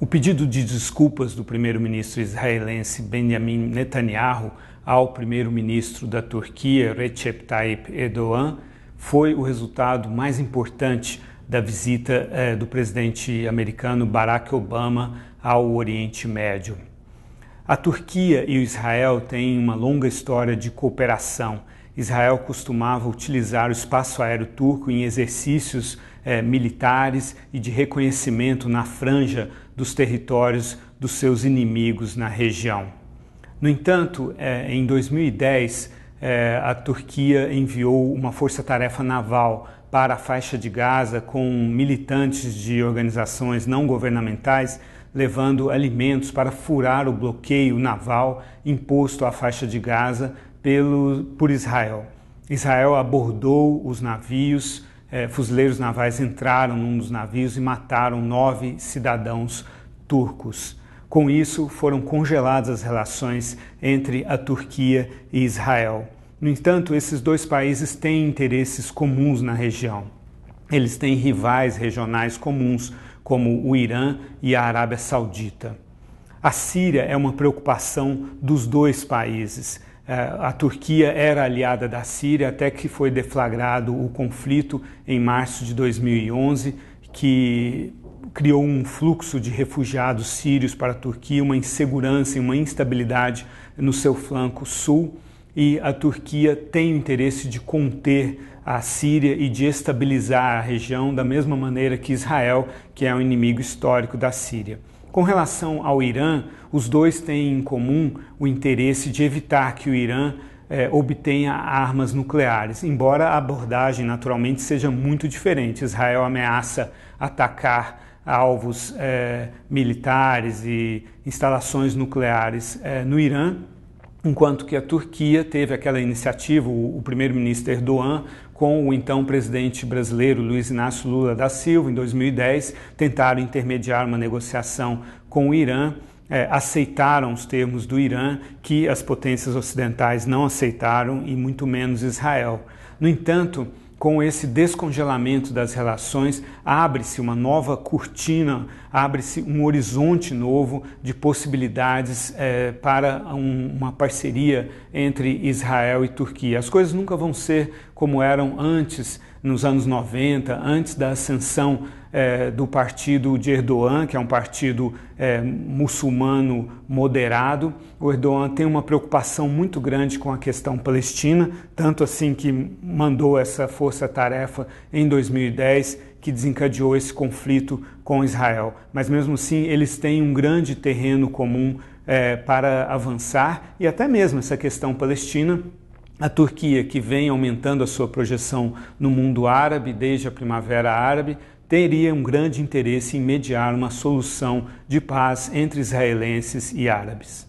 O pedido de desculpas do primeiro-ministro israelense Benjamin Netanyahu ao primeiro-ministro da Turquia Recep Tayyip Erdogan foi o resultado mais importante da visita eh, do presidente americano Barack Obama ao Oriente Médio. A Turquia e o Israel têm uma longa história de cooperação Israel costumava utilizar o espaço aéreo turco em exercícios eh, militares e de reconhecimento na franja dos territórios dos seus inimigos na região. No entanto, eh, em 2010, eh, é, a Turquia enviou uma força-tarefa naval para a faixa de Gaza com militantes de organizações não governamentais levando alimentos para furar o bloqueio naval imposto à faixa de Gaza pelo, por Israel. Israel abordou os navios, eh, fuzileiros navais entraram num dos navios e mataram nove cidadãos turcos. Com isso, foram congeladas as relações entre a Turquia e Israel. No entanto, esses dois países têm interesses comuns na região. Eles têm rivais regionais comuns, como o Irã e a Arábia Saudita. A Síria é uma preocupação dos dois países. Eh, a Turquia era aliada da Síria até que foi deflagrado o conflito em março de 2011, que criou um fluxo de refugiados sírios para a Turquia, uma insegurança e uma instabilidade no seu flanco sul. E a Turquia tem o interesse de conter a Síria e de estabilizar a região, da mesma maneira que Israel, que é um inimigo histórico da Síria. Com relação ao Irã, os dois têm em comum o interesse de evitar que o Irã é, obtenha armas nucleares, embora a abordagem naturalmente seja muito diferente. Israel ameaça atacar alvos é, militares e instalações nucleares é, no Irã, enquanto que a Turquia teve aquela iniciativa, o, o primeiro-ministro Erdogan com o então presidente brasileiro Luiz Inácio Lula da Silva, em 2010, tentaram intermediar uma negociação com o Irã. É, aceitaram os termos do Irã que as potências ocidentais não aceitaram e muito menos Israel. No entanto, com esse descongelamento das relações, abre-se uma nova cortina, abre-se um horizonte novo de possibilidades é, para um, uma parceria entre Israel e Turquia. As coisas nunca vão ser como eram antes, nos anos 90, antes da ascensão eh, do partido de Erdogan, que é um partido eh, muçulmano moderado. O Erdogan tem uma preocupação muito grande com a questão palestina, tanto assim que mandou essa força-tarefa em 2010 que desencadeou esse conflito com Israel. Mas mesmo assim, eles têm um grande terreno comum eh, para avançar e até mesmo essa questão palestina a Turquia, que vem aumentando a sua projeção no mundo árabe desde a Primavera Árabe, teria um grande interesse em mediar uma solução de paz entre israelenses e árabes.